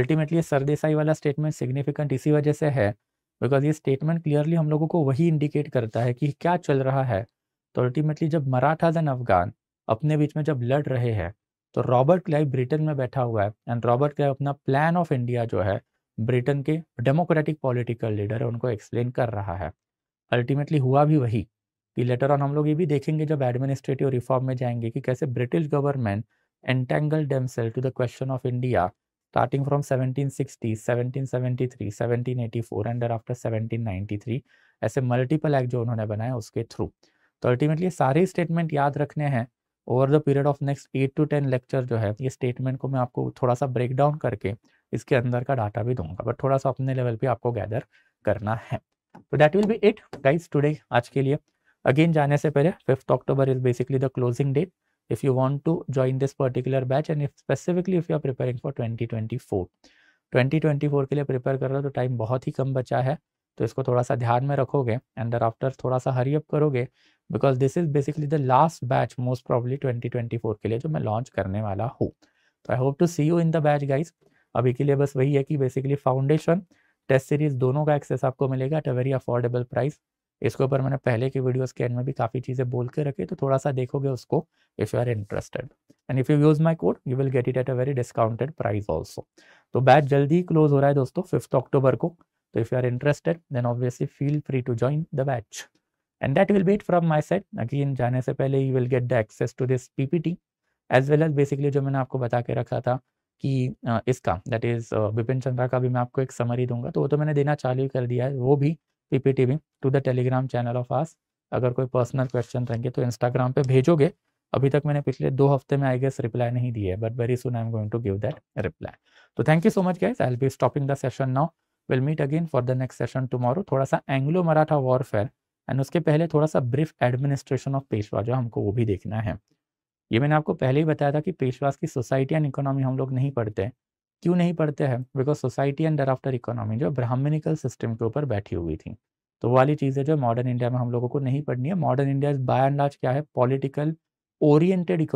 Ultimately, Sardesai वाला statement significant इसी वजह से है because ये statement clearly हम लोगों को वही इंडिकेट करता है कि तो अल्टीमेटली जब मराठाज एंड अफगान अपने बीच में जब लड़ रहे हैं तो रॉबर्ट क्लाइव ब्रिटेन में बैठा हुआ है एंड रॉबर्ट क्लाइव अपना प्लान ऑफ इंडिया जो है ब्रिटेन के डेमोक्रेटिक पॉलिटिकल लीडर है उनको एक्सप्लेन कर रहा है अल्टीमेटली हुआ भी वही कि लेटर ऑन हम लोग ये भी देखेंगे जब एडमिनिस्ट्रेटिव रिफॉर्म में जाएंगे कि कैसे British government entangle themselves to the question of India starting from 1760, 1773, 1784 and thereafter 1793 ऐसे मल्टीपल एक्ट जो उन्होंने बनाए उसके थ्रू तो अल्टीमेटली सारे स्टेटमेंट याद रखने हैं over the period of next eight to ten lecture जो है ये स्टेटमेंट को मैं आपको थोड़ा सा ब्रेक डाउन करके इसके अंदर का डाटा भी दूंगा बट थोड़ा सा अपने लेवल पे आपको गैदर करना है तो that will be it guys today आज के लिए अगेन जाने से पहले fifth October is basically the closing date if you want to join this particular batch and if specifically if you are preparing for 2024 2024 के लिए प्रिपेयर कर रहे हो तो टाइम बहुत ही कम बचा है तो इसको थोड़ा सा ध्यान में रखोगे एंड दर आफ्टर थोड़ा सा हरी अप करोगे because this is basically the last batch most probably 2024 के लिए जो मैं लॉन्च करने वाला हूँ तो I hope to see you in the batch guys अभी के लिए बस वही है कि बेसिकली फाउंडेशन टेस्ट सीरीज दोनों का एक्सेस आपको मिलेगा at a very affordable price इसके ऊपर मैंने पहले के वीडियोस के एंड में भी काफ़ी चीज़ें बोल के रखी तो थोड़ा सा देखोगे उसको if you are interested and if you use my code you will get it at a very discounted price also तो बैच जल्दी ही क्लोज हो रहा है दोस्तों फिफ्थ अक्टूबर को So if you are interested, then obviously feel free to join the batch. And that will be it from my side. Again, jaane se pehle you will get the access to this PPT as well as basically jo maine aapko bata ke rakha tha ki uh, iska that is is uh, chandra ka bhi main aapko ek summary dunga to wo to maine dena chalu kar diya hai wo bhi ppt mein to the telegram channel of us अगर कोई personal question रहेंगे तो Instagram पे भेजोगे अभी तक मैंने पिछले दो हफ्ते में आई गेस रिप्लाई नहीं दी है but very soon I am going to give that reply तो thank you so much guys I will be stopping the session now will meet again for the next session tomorrow थोड़ा सा Anglo Maratha warfare and उसके पहले थोड़ा सा brief administration of Peshwa जो हमको वो भी देखना है ये मैंने आपको पहले ही बताया था कि पेशवास की सोसाइटी एंड इकोनॉमी हम लोग नहीं पढ़ते क्यों नहीं पढ़ते हैं because society and after economy जो ब्राह्मणिकल सिस्टम के ऊपर बैठी हुई थी तो वाली चीज़ें जो मॉडर्न इंडिया में हम लोगों को नहीं पढ़नी है modern India by and large क्या है पॉलिटिकल ओरिएंटेड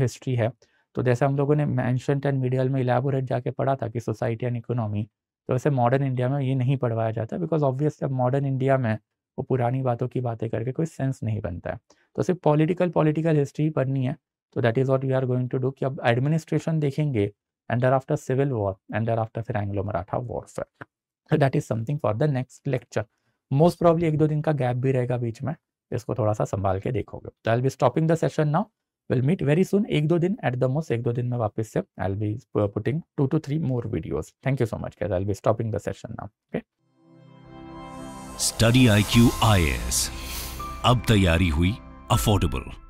हिस्ट्री है तो जैसे हम लोगों ने मैंशन एंड मीडियल में इलेबोरेट जाके पढ़ा था कि सोसाइटी एंड इकोनॉमी तो वैसे मॉडर्न इंडिया में ये नहीं पढ़वाया जाता बिकॉज ऑब्वियसली अब मॉडर्न इंडिया में वो पुरानी बातों की बातें करके कोई सेंस नहीं बनता है तो सिर्फ पॉलिटिकल पॉलिटिकल हिस्ट्री पढ़नी है तो that is what we are going to do कि अब एडमिनिस्ट्रेशन देखेंगे and there thereafter civil war and there thereafter फिर एंग्लो मराठा वॉरफेयर तो that is something for the next lecture most probably एक दो दिन का गैप भी रहेगा बीच में इसको थोड़ा सा संभाल के देखोगे तो I be stopping the session now will meet very soon एक दो दिन एट द मोस्ट एक दो दिन में वापस से I be putting two two three more videos thank you so much I be stopping the session now okay study I S अब तैयारी हुई अफोर्डेबल